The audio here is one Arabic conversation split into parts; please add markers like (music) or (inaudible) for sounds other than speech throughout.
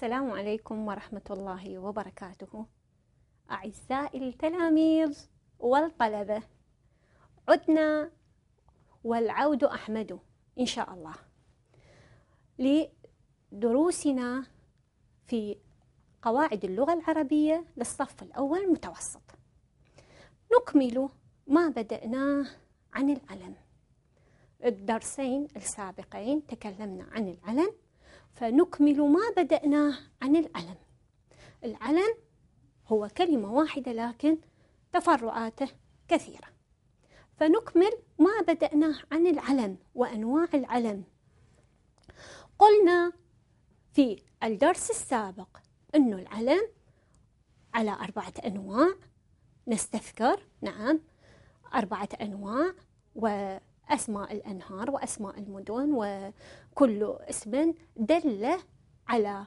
السلام عليكم ورحمة الله وبركاته أعزائي التلاميذ والطلبة عدنا والعود أحمد إن شاء الله لدروسنا في قواعد اللغة العربية للصف الأول متوسط نكمل ما بدأناه عن العلم الدرسين السابقين تكلمنا عن العلم فنكمل ما بدأناه عن العلم العلم هو كلمة واحدة لكن تفرعاته كثيرة فنكمل ما بدأناه عن العلم وأنواع العلم قلنا في الدرس السابق أن العلم على أربعة أنواع نستذكر نعم أربعة أنواع و أسماء الأنهار وأسماء المدن وكل اسم دل على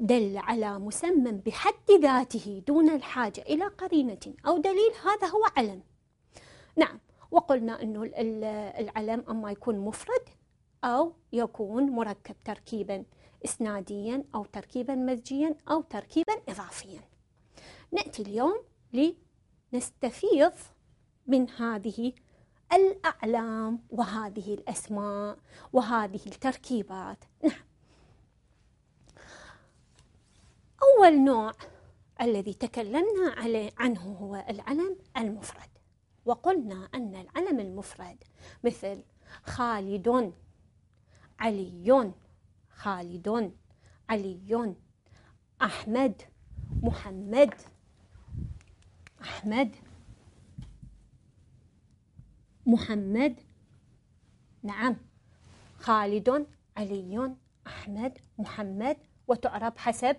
دل على مسمى بحد ذاته دون الحاجة إلى قرينة أو دليل هذا هو علم نعم وقلنا أنه العلم أما يكون مفرد أو يكون مركب تركيبا إسناديا أو تركيبا مزجيا أو تركيبا إضافيا نأتي اليوم لنستفيض من هذه الأعلام وهذه الأسماء وهذه التركيبات نعم أول نوع الذي تكلمنا عليه عنه هو العلم المفرد وقلنا أن العلم المفرد مثل خالد علي خالد علي أحمد محمد أحمد محمد نعم خالد علي أحمد محمد وتعرب حسب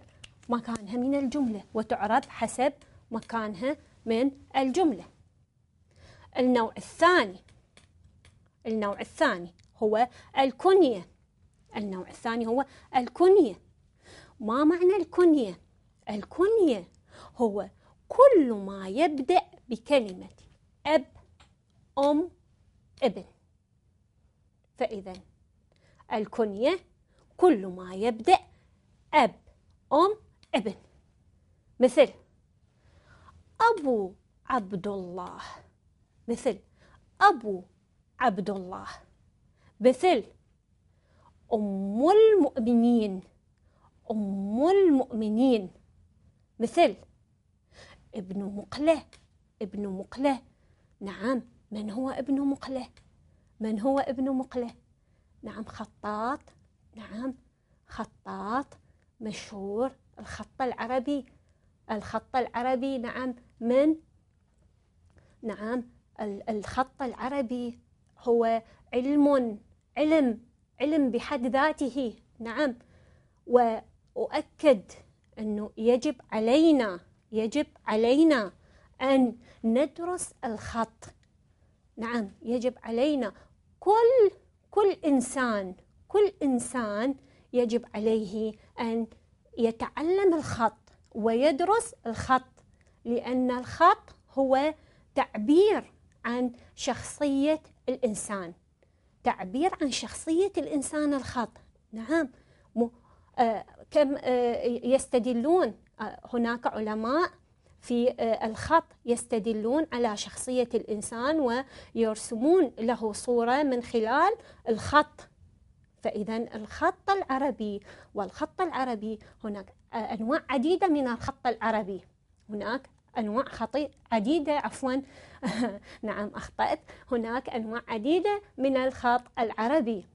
مكانها من الجملة وتعرب حسب مكانها من الجملة النوع الثاني النوع الثاني هو الكنية النوع الثاني هو الكنية ما معنى الكنية؟ الكنية هو كل ما يبدأ بكلمة أب أم ابن فإذا الكنية كل ما يبدأ أب أم ابن مثل أبو عبد الله مثل أبو عبد الله مثل أم المؤمنين أم المؤمنين مثل ابن مقلة ابن مقلة نعم من هو ابن مقله من هو ابن مقله نعم خطاط نعم خطاط مشهور الخط العربي الخط العربي نعم من نعم الخط العربي هو علم علم علم بحد ذاته نعم وأؤكد أنه يجب علينا يجب علينا أن ندرس الخط نعم يجب علينا كل كل انسان كل انسان يجب عليه ان يتعلم الخط ويدرس الخط لان الخط هو تعبير عن شخصيه الانسان تعبير عن شخصيه الانسان الخط نعم آه، كم آه، يستدلون آه، هناك علماء في آه، الخط يستدلون على شخصية الإنسان ويرسمون له صورة من خلال الخط فإذا الخط العربي والخط العربي هناك آه، أنواع عديدة من الخط العربي هناك أنواع خطي عديدة عفوا (laughs) نعم أخطأت هناك أنواع عديدة من الخط العربي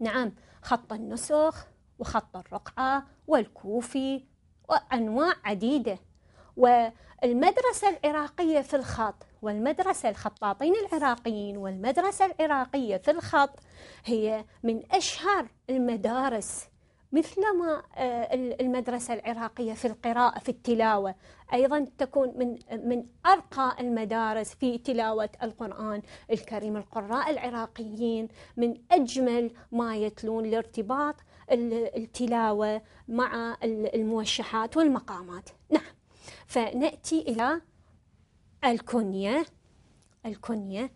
نعم خط النسخ وخط الرقعة والكوفي وأنواع عديدة والمدرسة العراقية في الخط والمدرسة الخطاطين العراقيين والمدرسة العراقية في الخط هي من أشهر المدارس مثلما آه، المدرسة العراقية في القراءة في التلاوة أيضا تكون من من أرقى المدارس في تلاوة القرآن الكريم القراء العراقيين من أجمل ما يتلون لارتباط التلاوة مع الموشحات والمقامات نعم فنأتي إلى الكنية الكنية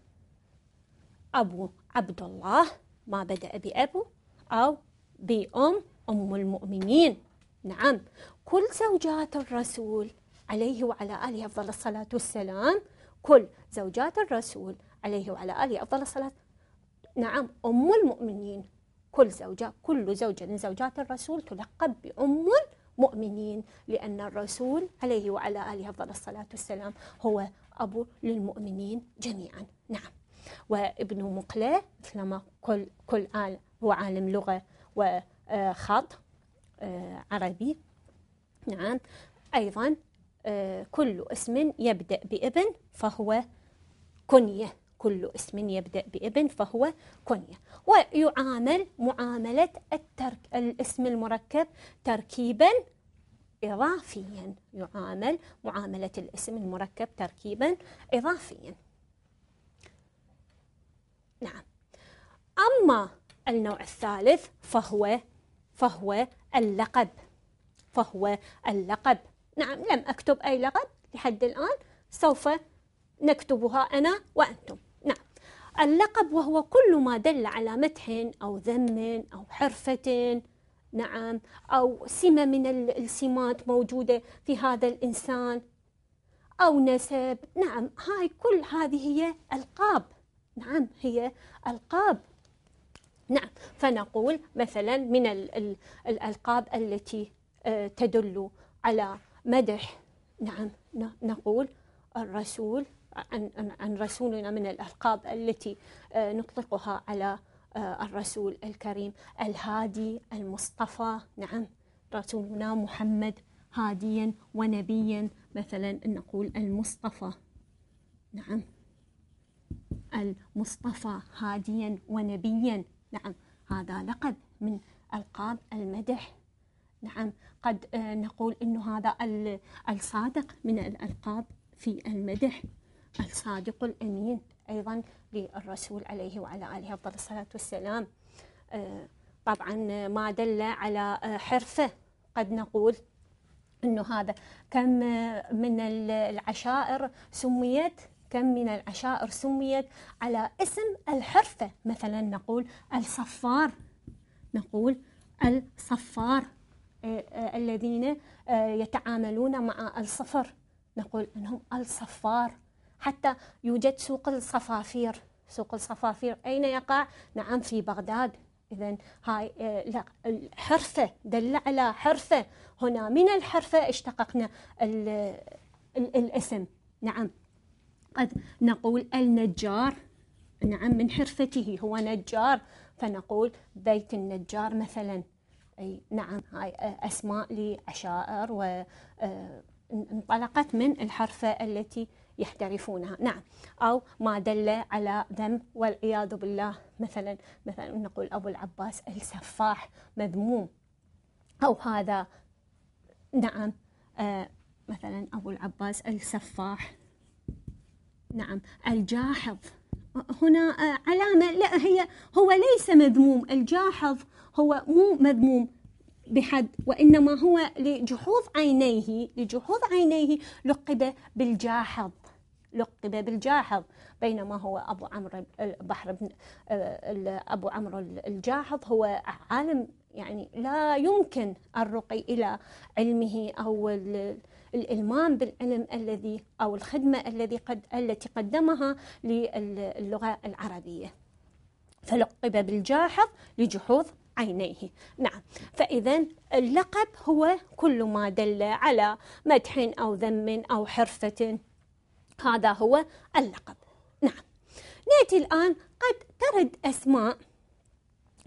أبو عبد الله ما بدأ بأبو أو بأم أم المؤمنين نعم كل زوجات الرسول عليه وعلى آله أفضل الصلاة والسلام كل زوجات الرسول عليه وعلى آله أفضل الصلاة نعم أم المؤمنين كل زوجة كل زوجة من زوجات الرسول تلقب بأم مؤمنين لأن الرسول عليه وعلى آله أفضل الصلاة والسلام هو أبو للمؤمنين جميعا نعم وابن مقلة مثلما كل كل آل هو عالم لغة وخط آه، عربي نعم أيضا آه، كل اسم يبدأ بابن فهو كنية كل اسم يبدأ بابن فهو كنية ويعامل معاملة الترك الاسم المركب تركيبا إضافيا يعامل معاملة الاسم المركب تركيبا إضافيا نعم أما النوع الثالث فهو فهو اللقب فهو اللقب نعم لم أكتب أي لقب لحد الآن سوف نكتبها أنا وأنتم اللقب وهو كل ما دل على مدح أو ذم أو حرفة نعم أو سمة من السمات موجودة في هذا الإنسان أو نسب نعم هاي كل هذه هي ألقاب نعم هي ألقاب نعم فنقول مثلا من الألقاب التي آه، تدل على مدح نعم نقول الرسول عن عن رسولنا من الألقاب التي آه، نطلقها على آه، الرسول الكريم الهادي المصطفى نعم رسولنا محمد هاديا ونبيا مثلا نقول المصطفى نعم المصطفى هاديا ونبيا نعم هذا لقب من ألقاب المدح نعم قد آه، نقول أنه هذا الصادق من الألقاب في المدح الصادق الأمين أيضا للرسول عليه وعلى آله أفضل الصلاة والسلام آه، طبعا ما دل على آه، حرفه قد نقول أنه هذا كم آه، من العشائر سميت كم من العشائر سميت على اسم الحرفة مثلا نقول الصفار نقول الصفار الذين يتعاملون مع الصفر نقول أنهم الصفار حتى يوجد سوق الصفافير سوق الصفافير أين يقع؟ نعم في بغداد إذا هاي آه، الحرفة دل على حرفة هنا من الحرفة اشتققنا الاسم نعم قد نقول النجار نعم من حرفته هو نجار فنقول بيت النجار مثلا أي نعم هاي آه، أسماء لعشائر وانطلقت آه، من الحرفة التي يحترفونها نعم أو ما دل على ذنب والعياذ بالله مثلا مثلا نقول أبو العباس السفاح مذموم أو هذا نعم آه، مثلا أبو العباس السفاح نعم الجاحظ هنا آه، علامة لا هي هو ليس مذموم الجاحظ هو مو مذموم بحد وإنما هو لجحوظ عينيه لجحوظ عينيه لقب بالجاحظ لقب بالجاحظ بينما هو أبو عمرو البحر بن أبو عمرو الجاحظ هو عالم يعني لا يمكن الرقي إلى علمه أو الالمام بالعلم الذي او الخدمه الذي قد التي قدمها للغه العربيه فلقب بالجاحظ لجحوظ عينيه نعم فإذا اللقب هو كل ما دل على مدح أو ذم أو حرفة هذا هو اللقب نعم نأتي الآن قد ترد أسماء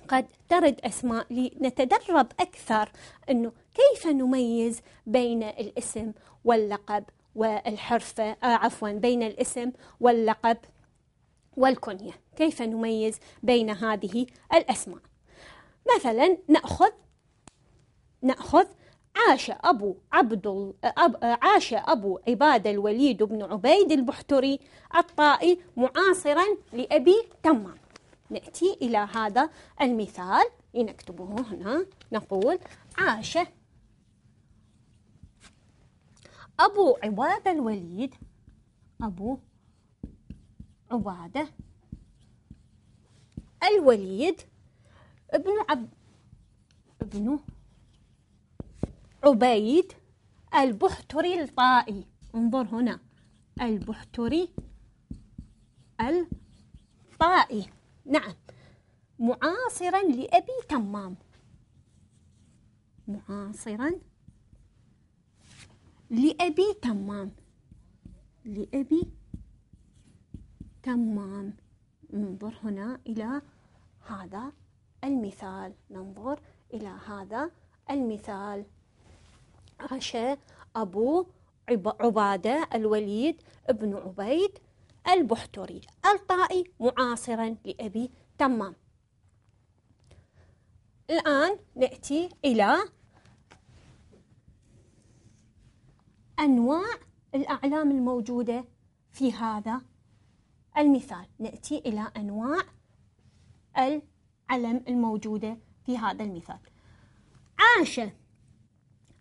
قد ترد أسماء لنتدرب أكثر أنه كيف نميز بين الاسم واللقب والحرفة آه عفوا بين الاسم واللقب والكنية كيف نميز بين هذه الأسماء مثلا نأخذ نأخذ عاش أبو عبد أب عاش أبو عباد الوليد بن عبيد البحتري الطائي معاصرا لأبي تمام نأتي إلى هذا المثال لنكتبه هنا نقول عاش أبو عباد الوليد أبو عبادة الوليد ابن عبد ابن عبيد البحتري الطائي انظر هنا البحتري الطائي نعم معاصرا لأبي تمام معاصرا لأبي تمام لأبي تمام انظر هنا إلى هذا المثال ننظر إلى هذا المثال عاش أبو عبادة الوليد بن عبيد البحتري الطائي معاصرا لأبي تمام الآن نأتي إلى أنواع الأعلام الموجودة في هذا المثال نأتي إلى أنواع العلم الموجودة في هذا المثال عاش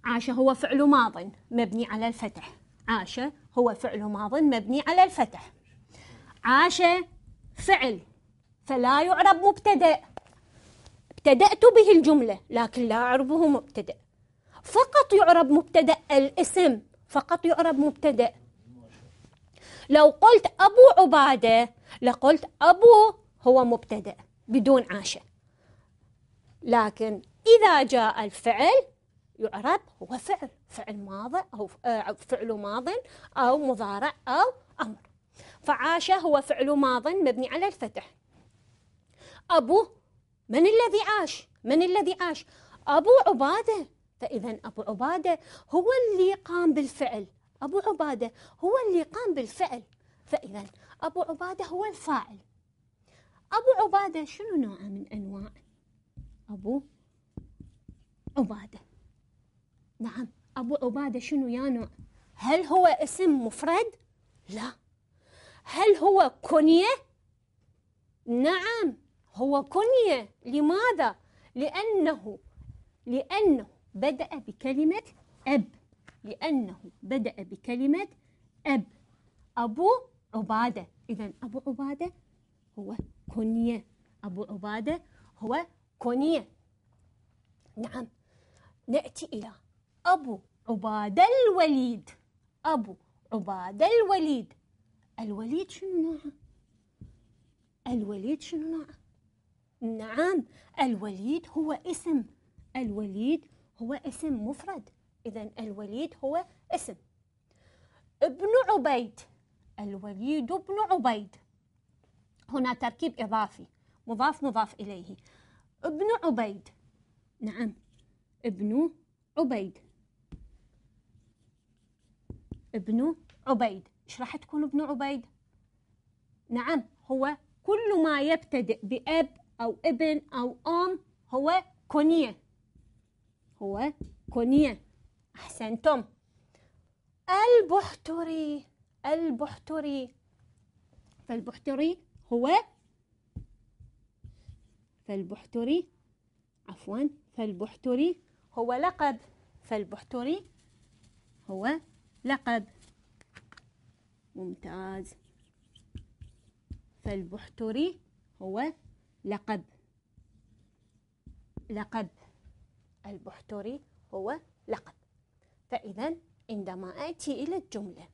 عاش هو فعل ماض مبني على الفتح عاش هو فعل ماض مبني على الفتح عاش فعل فلا يعرب مبتدأ ابتدأت به الجملة لكن لا أعربه مبتدأ فقط يعرب مبتدأ الاسم فقط يعرب مبتدأ لو قلت أبو عبادة لقلت أبو هو مبتدأ بدون عاشة لكن إذا جاء الفعل يعرب هو فعل فعل ماض آه، أو فعل ماض أو مضارع أو أمر فعاش هو فعل ماض مبني على الفتح أبوه من الذي عاش من الذي عاش أبو عبادة فإذا أبو عبادة هو اللي قام بالفعل أبو عبادة هو اللي قام بالفعل فإذا أبو عبادة هو الفاعل أبو عبادة شنو نوع من أنواع أبو عبادة نعم أبو عبادة شنو يانو هل هو اسم مفرد؟ لا هل هو كنية؟ نعم هو كنية لماذا؟ لأنه لأنه بدأ بكلمة أب لأنه بدأ بكلمة أب أبو عبادة إذا أبو عبادة هو كنية أبو عبادة هو كنية نعم نأتي إلى أبو عبادة الوليد أبو عبادة الوليد الوليد شنو نوعه؟ الوليد شنو نوعه؟ نعم الوليد هو اسم الوليد هو اسم مفرد إذا الوليد هو اسم ابن عبيد الوليد بن عبيد هنا تركيب إضافي مضاف مضاف إليه ابن عبيد نعم ابن عبيد ابن عبيد إيش راح تكون ابن عبيد نعم هو كل ما يبتدئ بأب أو ابن أو أم هو كنية هو كنية أحسنتم البحتري البحتري فالبحتري هو فالبحتري عفوا فالبحتري هو لقب فالبحتري هو لقب ممتاز فالبحتري هو لقب لقب البحتري هو لقب فإذا عندما آتي إلى الجملة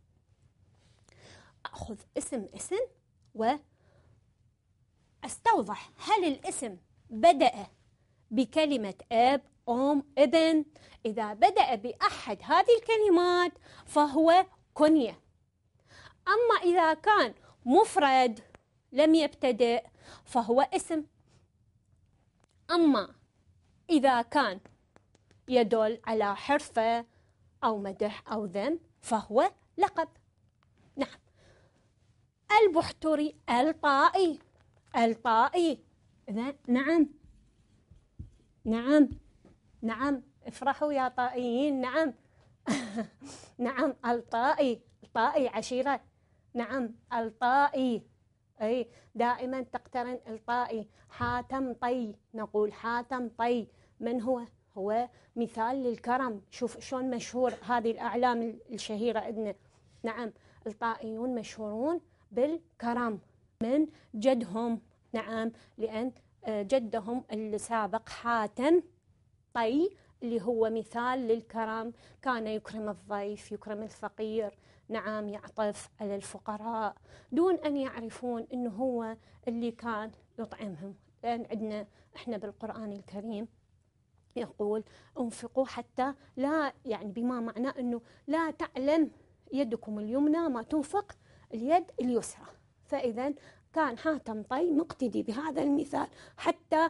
أخذ اسم اسم وأستوضح هل الاسم بدأ بكلمة أب أم إذن إذا بدأ بأحد هذه الكلمات فهو كنية أما إذا كان مفرد لم يبتدئ فهو اسم أما إذا كان يدل على حرفة أو مدح أو ذم فهو لقب نعم البحتري الطائي الطائي نعم نعم نعم افرحوا يا طائيين نعم (laughs) نعم الطائي الطائي عشيرة نعم الطائي أي دائما تقترن الطائي حاتم طي نقول حاتم طي من هو هو مثال للكرم شوف شلون مشهور هذه الأعلام الشهيرة عندنا نعم الطائيون مشهورون بالكرم من جدهم نعم لأن آه، جدهم السابق حاتم الطي اللي هو مثال للكرم كان يكرم الضيف يكرم الفقير نعم يعطف على الفقراء دون أن يعرفون أنه هو اللي كان يطعمهم لأن عندنا إحنا بالقرآن الكريم يقول انفقوا حتى لا يعني بما معناه أنه لا تعلم يدكم اليمنى ما تنفق اليد اليسرى فإذا كان حاتم طي مقتدي بهذا المثال حتى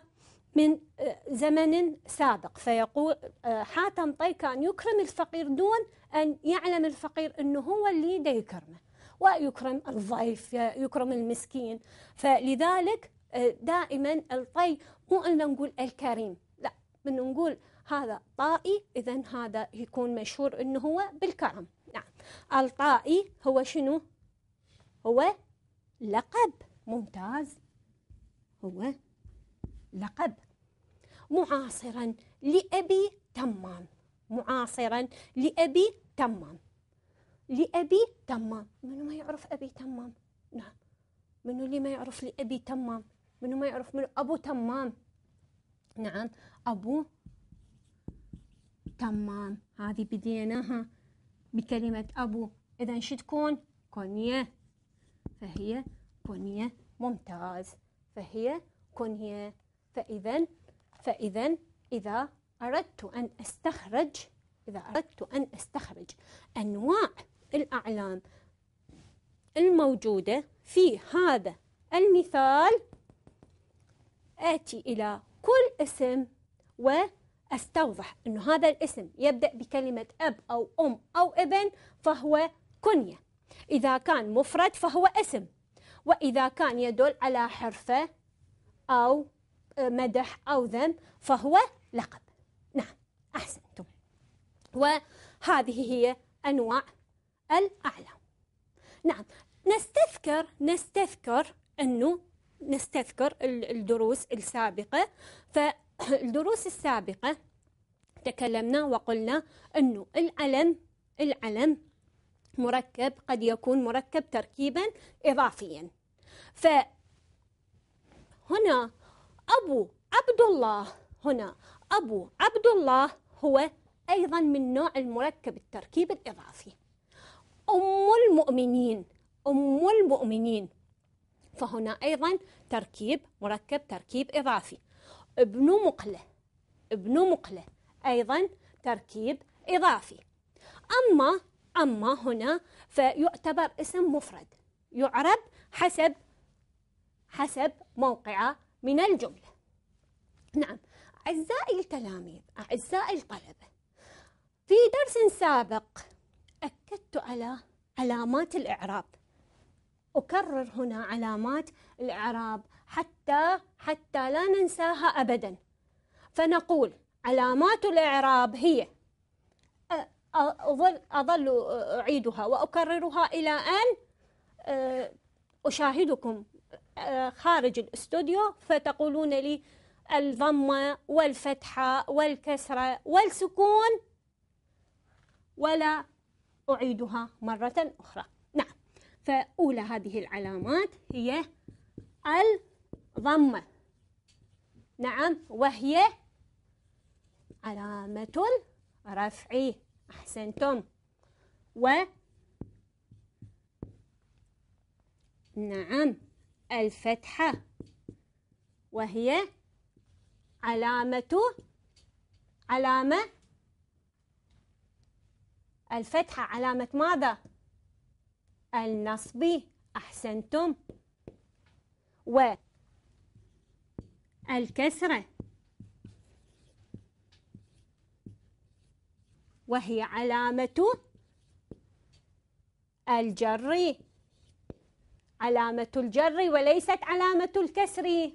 من آه، زمن سابق فيقول آه، حاتم طيك أن يكرم الفقير دون أن يعلم الفقير أنه هو اللي دا يكرمه ويكرم الضيف يكرم المسكين فلذلك آه، دائما الطي مو أن نقول الكريم لا من نقول هذا طائي إذا هذا يكون مشهور أنه هو بالكرم نعم الطائي هو شنو هو لقب ممتاز هو لقب معاصرا لأبي تمام معاصرا لأبي تمام لأبي تمام منو ما يعرف أبي تمام نعم منو اللي ما يعرف لأبي تمام منو ما يعرف منو أبو تمام نعم أبو تمام هذه بديناها بكلمة أبو إذا شو تكون كونية فهي كونية ممتاز فهي كونية فإذا فإذا إذا أردت أن أستخرج إذا أردت أن أستخرج أنواع الأعلام الموجودة في هذا المثال آتي إلى كل اسم وأستوضح أن هذا الاسم يبدأ بكلمة أب أو أم أو ابن فهو كنية إذا كان مفرد فهو اسم وإذا كان يدل على حرفة أو مدح أو ذم فهو لقب نعم أحسنتم وهذه هي أنواع الأعلام نعم نستذكر نستذكر أنه نستذكر الدروس السابقة فالدروس السابقة تكلمنا وقلنا أنه العلم العلم مركب قد يكون مركب تركيبا إضافيا فهنا أبو عبد الله هنا أبو عبد الله هو أيضا من نوع المركب التركيب الإضافي أم المؤمنين أم المؤمنين فهنا أيضا تركيب مركب تركيب إضافي ابن مقلة ابن مقلة أيضا تركيب إضافي أما أما هنا فيعتبر اسم مفرد يعرب حسب حسب موقعه من الجملة نعم أعزائي التلاميذ أعزائي الطلبة في درس سابق أكدت على علامات الإعراب أكرر هنا علامات الإعراب حتى حتى لا ننساها أبدا فنقول علامات الإعراب هي أظل أظل أعيدها وأكررها إلى أن أشاهدكم خارج الاستوديو فتقولون لي الضمة والفتحة والكسرة والسكون ولا أعيدها مرة أخرى نعم فأولى هذه العلامات هي الضمة نعم وهي علامة الرفع أحسنتم و نعم الفتحة وهي علامة علامة الفتحة علامة ماذا؟ النصب أحسنتم و الكسرة وهي علامة الجر علامة الجر وليست علامة الكسر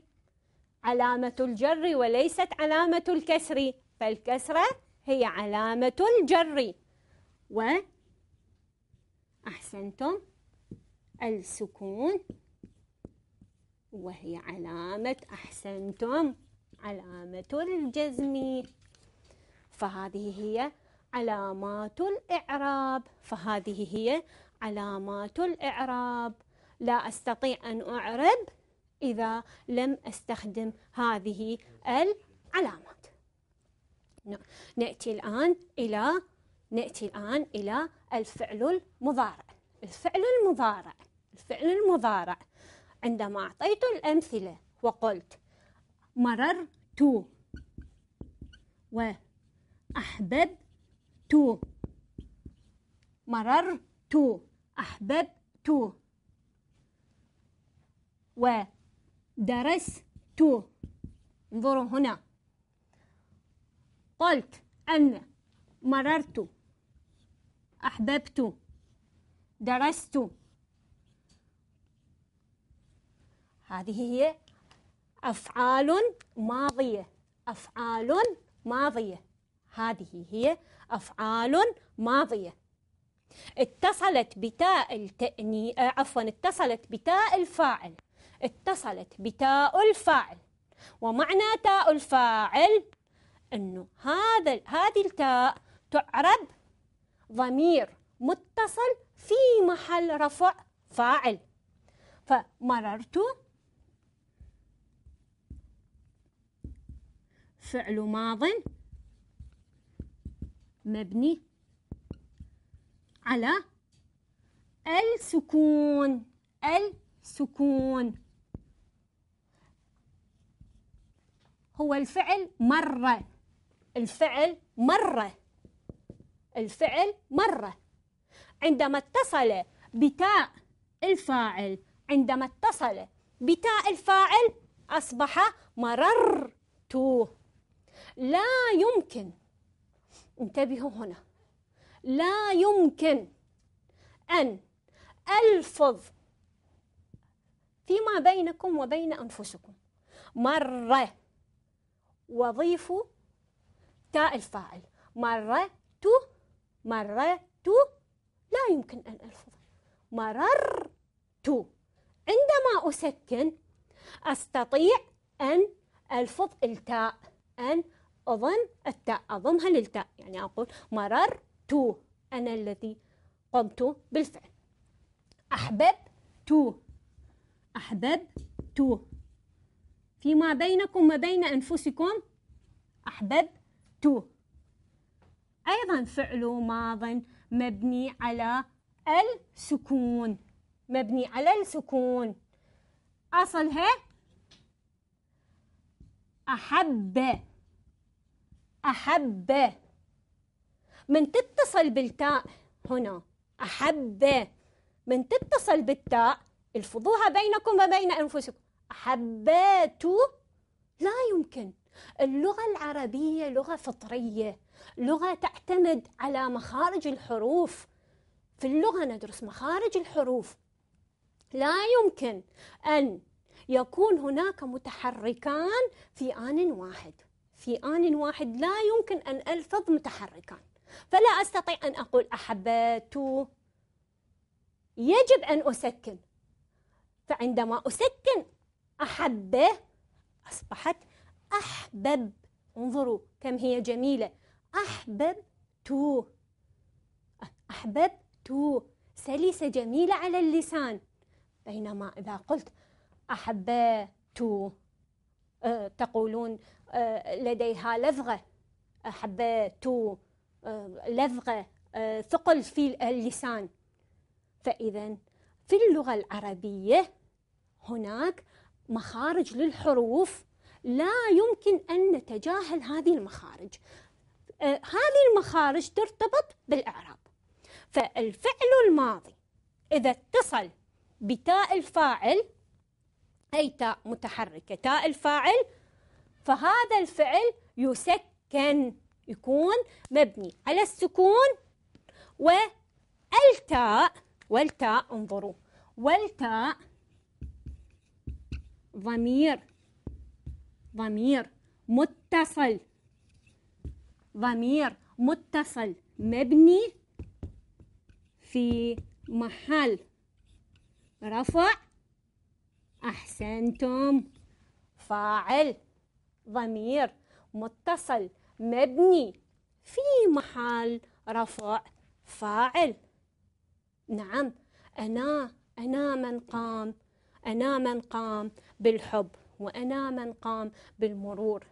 علامة الجر وليست علامة الكسر فالكسرة هي علامة الجر و أحسنتم السكون وهي علامة أحسنتم علامة الجزم فهذه هي علامات الإعراب فهذه هي علامات الإعراب لا أستطيع أن أعرب إذا لم أستخدم هذه العلامات نعم، نأتي الآن إلى نأتي الآن إلى الفعل المضارع الفعل المضارع الفعل المضارع عندما أعطيت الأمثلة وقلت مررت وأحببت مررت أحببت ودرست انظروا هنا قلت أن مررت أحببت درست هذه هي أفعال ماضية أفعال ماضية هذه هي أفعال ماضية اتصلت بتاء التأني آه، عفوا اتصلت بتاء الفاعل اتصلت بتاء الفاعل ومعنى تاء الفاعل أنه هذا هذه التاء تعرب ضمير متصل في محل رفع فاعل فمررت فعل ماض مبني على السكون السكون هو الفعل مرة الفعل مرة الفعل مرة عندما اتصل بتاء الفاعل عندما اتصل بتاء الفاعل أصبح مررت لا يمكن انتبهوا هنا لا يمكن أن ألفظ فيما بينكم وبين أنفسكم مرة وضيفوا تاء الفاعل مررت مررت لا يمكن أن ألفظ مررت عندما أسكن أستطيع أن ألفظ التاء أن أضم التاء أضمها للتاء يعني أقول مررت أنا الذي قمت بالفعل أحببت أحببت فيما بينكم وبين أنفسكم أحببت أيضا فعل ماض مبني على السكون مبني على السكون أصلها أحب أحب من تتصل بالتاء هنا أحب من تتصل بالتاء الفضوها بينكم وبين أنفسكم حبات لا يمكن اللغة العربية لغة فطرية لغة تعتمد على مخارج الحروف في اللغة ندرس مخارج الحروف لا يمكن أن يكون هناك متحركان في آن واحد في آن واحد لا يمكن أن ألفظ متحركان فلا أستطيع أن أقول أحبات يجب أن أسكن فعندما أسكن أحب أصبحت أحبب انظروا كم هي جميلة أحبب تو سلسة جميلة على اللسان بينما إذا قلت أحب تو آه، تقولون آه، لديها لفغة أحب تو آه، لفغة ثقل في اللسان فإذا في اللغة العربية هناك مخارج للحروف لا يمكن أن نتجاهل هذه المخارج آه هذه المخارج ترتبط بالإعراب فالفعل الماضي إذا اتصل بتاء الفاعل أي تاء متحركة تاء الفاعل فهذا الفعل يسكن يكون مبني على السكون والتاء والتاء انظروا والتاء ضمير ضمير متصل ضمير متصل مبني في محل رفع أحسنتم فاعل ضمير متصل مبني في محل رفع فاعل نعم أنا أنا من قام أنا من قام بالحب وأنا من قام بالمرور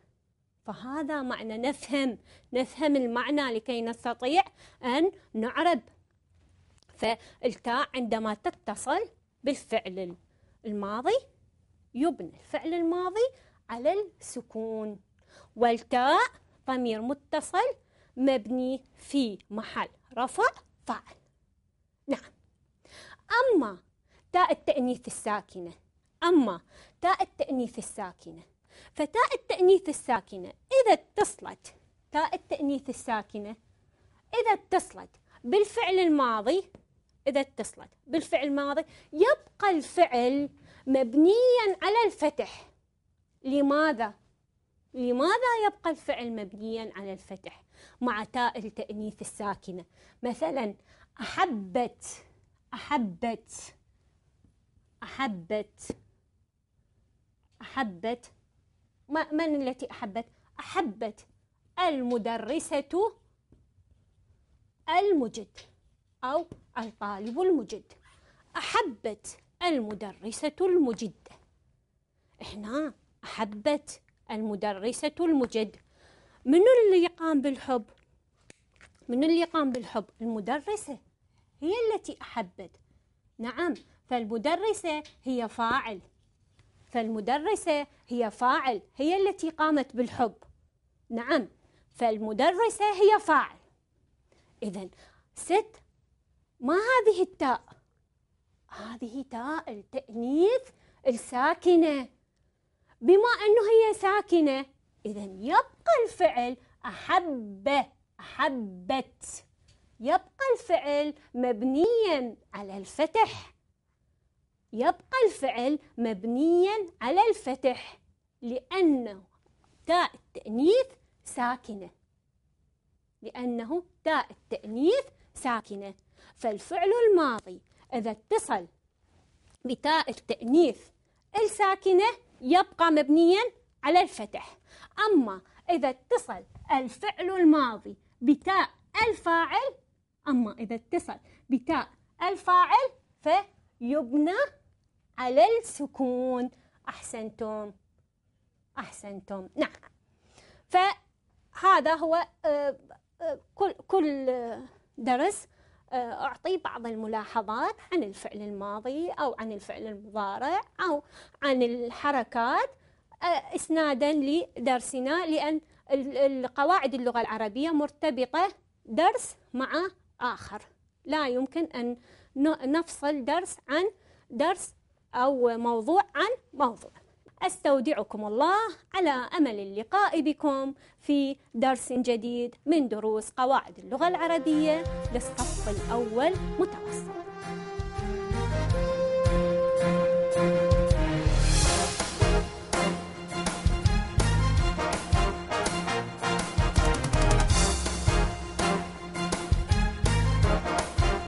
فهذا معنى نفهم نفهم المعنى لكي نستطيع أن نعرب فالتاء عندما تتصل بالفعل الماضي يبنى الفعل الماضي على السكون والتاء ضمير متصل مبني في محل رفع فعل نعم أما تاء التأنيث الساكنة أما تاء التأنيث الساكنة فتاء التأنيث الساكنة إذا اتصلت تاء التأنيث الساكنة إذا اتصلت بالفعل الماضي إذا اتصلت بالفعل الماضي يبقى الفعل مبنيا على الفتح لماذا؟ لماذا يبقى الفعل مبنيا على الفتح مع تاء التأنيث الساكنة مثلا أحبت أحبت أحبت أحبت ما من التي أحبت أحبت المدرسة المجد أو الطالب المجد أحبت المدرسة المجد هنا أحبت المدرسة المجد منو اللي قام بالحب منو اللي قام بالحب المدرسة هي التي أحبت نعم فالمدرسة هي فاعل فالمدرسة هي فاعل هي التي قامت بالحب نعم فالمدرسة هي فاعل إذا ست ما هذه التاء هذه تاء التأنيث الساكنة بما أنه هي ساكنة إذا يبقى الفعل أحب أحبت يبقى الفعل مبنيا على الفتح يبقى الفعل مبنيا على الفتح لأنه تاء التأنيث ساكنة لأنه تاء التأنيث ساكنة فالفعل الماضي إذا اتصل بتاء التأنيث الساكنة يبقى مبنيا على الفتح أما إذا اتصل الفعل الماضي بتاء الفاعل أما إذا اتصل بتاء الفاعل فيبنى على السكون أحسنتم أحسنتم نعم فهذا هو آه، آه، كل كل درس آه، أعطي بعض الملاحظات عن الفعل الماضي أو عن الفعل المضارع أو عن الحركات إسنادا لدرسنا لأن القواعد اللغة العربية مرتبطة درس مع آخر لا يمكن أن نفصل درس عن درس أو موضوع عن موضوع استودعكم الله على امل اللقاء بكم في درس جديد من دروس قواعد اللغه العربيه للصف الاول متوسط